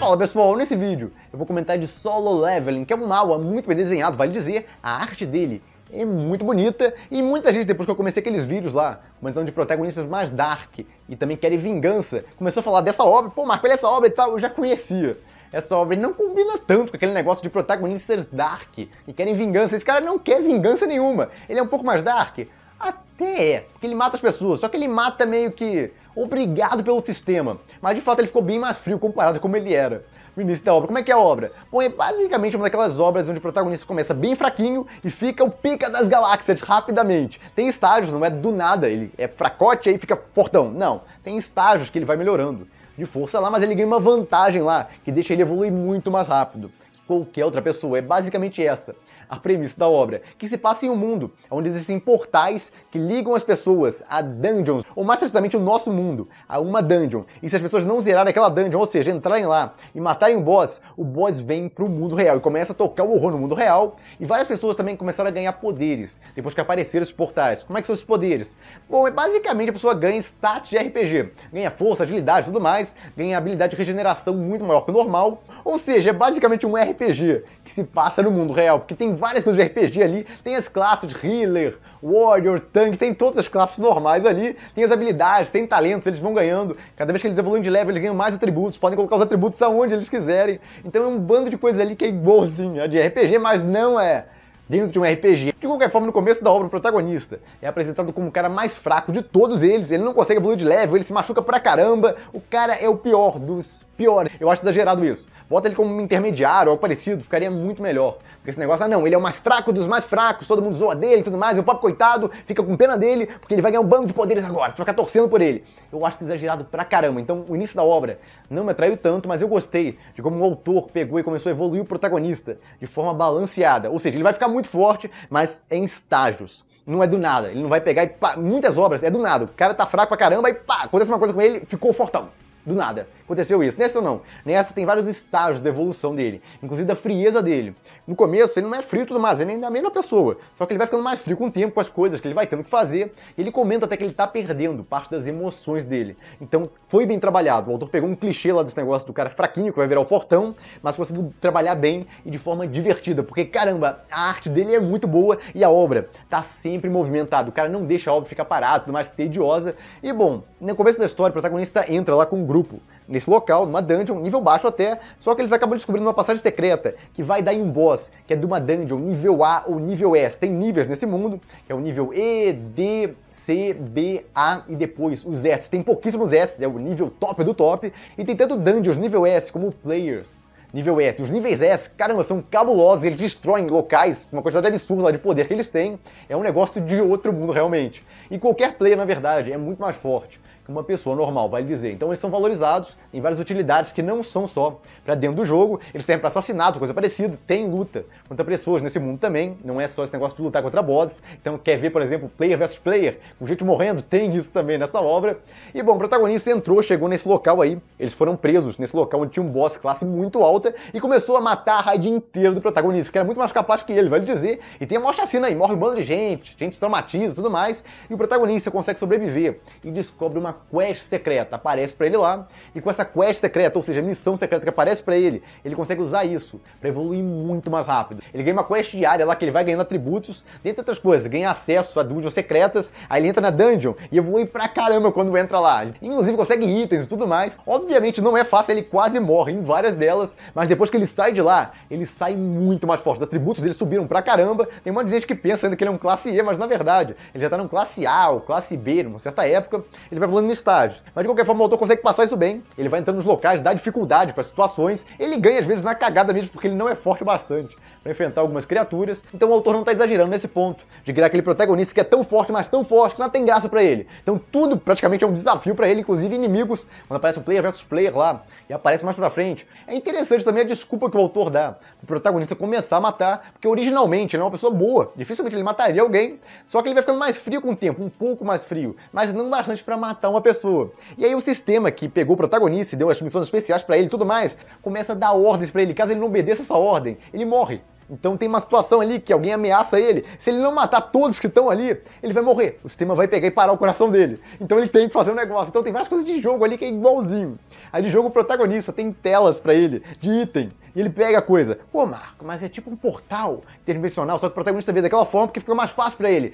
Fala pessoal, nesse vídeo eu vou comentar de Solo Leveling, que é um mapa muito bem desenhado, vale dizer, a arte dele é muito bonita e muita gente, depois que eu comecei aqueles vídeos lá, comentando de protagonistas mais dark e também querem vingança, começou a falar dessa obra, pô Marco, olha essa obra e tal, eu já conhecia. Essa obra não combina tanto com aquele negócio de protagonistas dark e querem vingança. Esse cara não quer vingança nenhuma. Ele é um pouco mais dark, até é, porque ele mata as pessoas, só que ele mata meio que obrigado pelo sistema. Mas de fato ele ficou bem mais frio comparado com como ele era no início da obra. Como é que é a obra? Bom, é basicamente uma daquelas obras onde o protagonista começa bem fraquinho e fica o pica das galáxias rapidamente. Tem estágios, não é do nada, ele é fracote e aí fica fortão. Não, tem estágios que ele vai melhorando de força lá, mas ele ganha uma vantagem lá, que deixa ele evoluir muito mais rápido que qualquer outra pessoa. É basicamente essa a premissa da obra, que se passa em um mundo onde existem portais que ligam as pessoas a dungeons ou mais precisamente o nosso mundo, a uma dungeon. E se as pessoas não zerarem aquela dungeon, ou seja, entrarem lá e matarem o boss, o boss vem pro mundo real e começa a tocar o horror no mundo real. E várias pessoas também começaram a ganhar poderes depois que apareceram os portais. Como é que são esses poderes? Bom, é basicamente a pessoa ganha status de RPG, ganha força, agilidade, tudo mais, ganha habilidade de regeneração muito maior que o normal. Ou seja, é basicamente um RPG que se passa no mundo real, porque tem várias coisas de RPG ali, tem as classes de healer, warrior, tank tem todas as classes normais ali, tem as habilidades, tem talentos, eles vão ganhando. Cada vez que eles evoluem de level, eles ganham mais atributos, podem colocar os atributos aonde eles quiserem. Então é um bando de coisas ali que é igualzinho, é de RPG, mas não é dentro de um RPG. De qualquer forma, no começo da obra, o protagonista é apresentado como o cara mais fraco de todos eles, ele não consegue evoluir de level, ele se machuca pra caramba, o cara é o pior dos piores. Eu acho exagerado isso. Bota ele como um intermediário, algo parecido, ficaria muito melhor. Porque esse negócio, ah não, ele é o mais fraco dos mais fracos, todo mundo zoa dele e tudo mais, é o papo coitado, fica com pena dele, porque ele vai ganhar um bando de poderes agora, ficar torcendo por ele. Eu acho exagerado pra caramba, então o início da obra não me atraiu tanto, mas eu gostei de como o autor pegou e começou a evoluir o protagonista de forma balanceada. Ou seja, ele vai ficar muito muito forte, mas em estágios. Não é do nada. Ele não vai pegar e pá, muitas obras, é do nada. O cara tá fraco pra caramba e pá, acontece uma coisa com ele, ficou fortão do nada. Aconteceu isso. Nessa não. Nessa tem vários estágios da evolução dele, inclusive da frieza dele. No começo ele não é frio, tudo mais, ele ainda é a mesma pessoa. Só que ele vai ficando mais frio com o tempo, com as coisas que ele vai tendo que fazer. ele comenta até que ele tá perdendo parte das emoções dele. Então foi bem trabalhado. O autor pegou um clichê lá desse negócio do cara fraquinho que vai virar o fortão, mas conseguiu trabalhar bem e de forma divertida, porque caramba, a arte dele é muito boa e a obra tá sempre movimentada. O cara não deixa a obra ficar parada, tudo mais tediosa. E bom, no começo da história o protagonista entra lá com um grupo, nesse local, numa dungeon, nível baixo até, só que eles acabam descobrindo uma passagem secreta que vai dar em um boss, que é de uma dungeon nível A ou nível S. Tem níveis nesse mundo, que é o nível E, D, C, B, A e depois os S. Tem pouquíssimos S, é o nível top do top, e tem tanto dungeons nível S como players nível S. Os níveis S, caramba, são cabulosos, eles destroem locais, uma quantidade absurda de poder que eles têm. É um negócio de outro mundo, realmente. E qualquer player, na verdade, é muito mais forte uma pessoa normal, vale dizer. Então eles são valorizados em várias utilidades que não são só para dentro do jogo, eles servem para assassinato, coisa parecida, tem luta contra pessoas nesse mundo também, não é só esse negócio de lutar contra bosses. Então quer ver, por exemplo, player versus player, com gente morrendo, tem isso também nessa obra. E bom, o protagonista entrou, chegou nesse local aí, eles foram presos nesse local onde tinha um boss classe muito alta e começou a matar a raid inteira do protagonista, que era muito mais capaz que ele, vale dizer. E tem a maior chacina aí, morre um bando de gente, gente se traumatiza e tudo mais, e o protagonista consegue sobreviver e descobre uma quest secreta, aparece para ele lá, e com essa quest secreta, ou seja, missão secreta que aparece para ele, ele consegue usar isso para evoluir muito mais rápido. Ele ganha uma quest diária lá que ele vai ganhando atributos, dentre outras coisas, ganha acesso a dungeons secretas, aí ele entra na dungeon e evolui pra caramba quando entra lá. Inclusive consegue itens e tudo mais. Obviamente não é fácil, ele quase morre em várias delas, mas depois que ele sai de lá, ele sai muito mais forte. Os atributos dele subiram pra caramba. Tem um monte de gente que pensa ainda que ele é um classe E, mas na verdade, ele já tá num classe A ou classe B, numa certa época. Ele vai evoluindo no Mas de qualquer forma, o autor consegue passar isso bem. Ele vai entrando nos locais, dá dificuldade para situações, ele ganha às vezes na cagada mesmo, porque ele não é forte bastante para enfrentar algumas criaturas. Então o autor não está exagerando nesse ponto de criar aquele protagonista que é tão forte, mas tão forte que não tem graça para ele. Então tudo praticamente é um desafio para ele, inclusive inimigos, quando aparece o um player versus player lá e aparece mais para frente. É interessante também a desculpa que o autor dá o protagonista começar a matar, porque originalmente ele é uma pessoa boa, dificilmente ele mataria alguém, só que ele vai ficando mais frio com o tempo, um pouco mais frio, mas não bastante para matar uma pessoa. E aí o sistema que pegou o protagonista e deu as missões especiais para ele e tudo mais, começa a dar ordens para ele, caso ele não obedeça essa ordem, ele morre. Então tem uma situação ali que alguém ameaça ele. Se ele não matar todos que estão ali, ele vai morrer. O sistema vai pegar e parar o coração dele. Então ele tem que fazer um negócio. Então tem várias coisas de jogo ali que é igualzinho. Aí de jogo o protagonista tem telas para ele, de item. E ele pega a coisa. Pô, Marco, mas é tipo um portal interdimensional, só que o protagonista vê daquela forma porque ficou mais fácil para ele.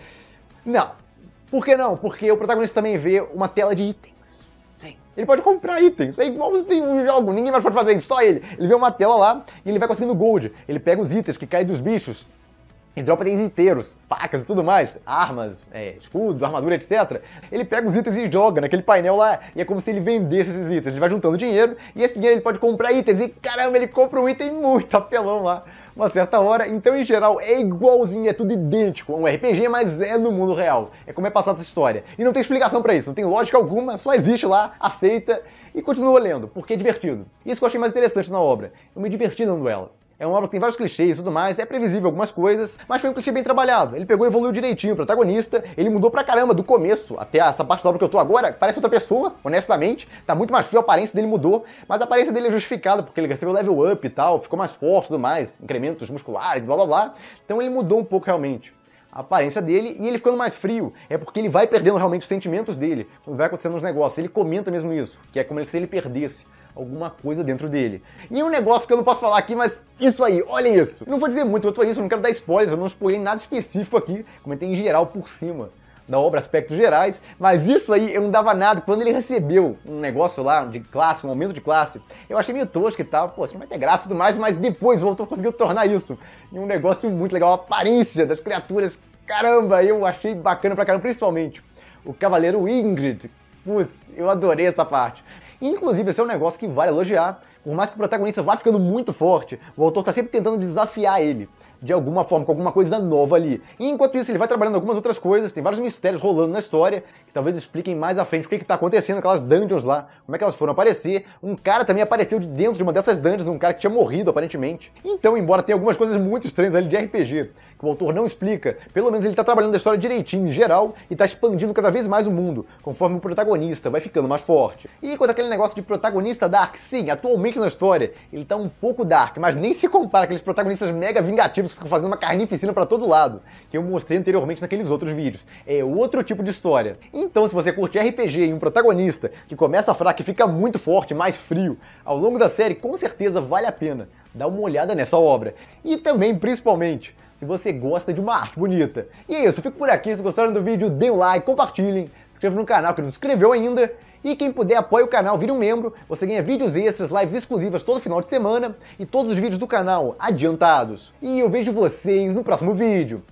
Não. Por que não? Porque o protagonista também vê uma tela de itens. Sim. Ele pode comprar itens. É igualzinho o jogo. Ninguém mais pode fazer isso, só ele. Ele vê uma tela lá e ele vai conseguindo gold. Ele pega os itens que caem dos bichos. E dropa itens inteiros, facas e tudo mais, armas, é, escudo, armadura, etc. Ele pega os itens e joga naquele painel lá, e é como se ele vendesse esses itens. Ele vai juntando dinheiro, e esse dinheiro ele pode comprar itens, e caramba, ele compra um item muito apelão lá uma certa hora, então em geral é igualzinho, é tudo idêntico a um RPG, mas é no mundo real. É como é passada essa história. E não tem explicação para isso, não tem lógica alguma, só existe lá, aceita e continua lendo, porque é divertido. Isso que eu achei mais interessante na obra. Eu me diverti lendo ela. É uma obra que tem vários clichês e tudo mais, é previsível algumas coisas, mas foi um clichê bem trabalhado. Ele pegou e evoluiu direitinho o protagonista, ele mudou pra caramba do começo até essa parte da obra que eu tô agora, parece outra pessoa, honestamente, tá muito mais frio, a aparência dele mudou, mas a aparência dele é justificada porque ele recebeu level up e tal, ficou mais forte e tudo mais, incrementos musculares, blá blá blá, então ele mudou um pouco realmente a aparência dele e ele ficando mais frio. É porque ele vai perdendo realmente os sentimentos dele, quando vai acontecendo nos negócios. Ele comenta mesmo isso, que é como se ele perdesse alguma coisa dentro dele. E um negócio que eu não posso falar aqui, mas isso aí, olha isso. Eu não vou dizer muito quanto a isso, não quero dar spoilers, eu não spoilei nada específico aqui, comentei em geral por cima da obra Aspectos Gerais, mas isso aí eu não dava nada. Quando ele recebeu um negócio lá de classe, um aumento de classe, eu achei meio tosco e tal, pô, isso assim, não vai ter graça e tudo mais, mas depois o Voltor conseguiu tornar isso em um negócio muito legal, a aparência das criaturas, caramba, eu achei bacana pra caramba, principalmente o Cavaleiro Ingrid. Putz, eu adorei essa parte. Inclusive, esse é um negócio que vale elogiar. Por mais que o protagonista vá ficando muito forte, o autor está sempre tentando desafiar ele de alguma forma, com alguma coisa nova ali. E enquanto isso, ele vai trabalhando algumas outras coisas, tem vários mistérios rolando na história, que talvez expliquem mais à frente o que é está acontecendo, aquelas dungeons lá, como é que elas foram aparecer. Um cara também apareceu de dentro de uma dessas dungeons, um cara que tinha morrido aparentemente. Então, embora tenha algumas coisas muito estranhas ali de RPG, que o autor não explica, pelo menos ele está trabalhando a história direitinho em geral e está expandindo cada vez mais o mundo, conforme o protagonista vai ficando mais forte. E quanto aquele negócio de protagonista dark, sim, atualmente na história, ele está um pouco dark, mas nem se compara com aqueles protagonistas mega vingativos eles ficam fazendo uma carnificina para todo lado, que eu mostrei anteriormente naqueles outros vídeos. É outro tipo de história. Então, se você curte RPG e um protagonista que começa fraco e fica muito forte, mais frio, ao longo da série com certeza vale a pena dar uma olhada nessa obra. E também, principalmente, se você gosta de uma arte bonita. E é isso, eu fico por aqui. Se gostaram do vídeo, deem um like, compartilhem, se no canal que não se inscreveu ainda e quem puder, apoie o canal, vire um membro. Você ganha vídeos extras, lives exclusivas todo final de semana e todos os vídeos do canal adiantados. E eu vejo vocês no próximo vídeo.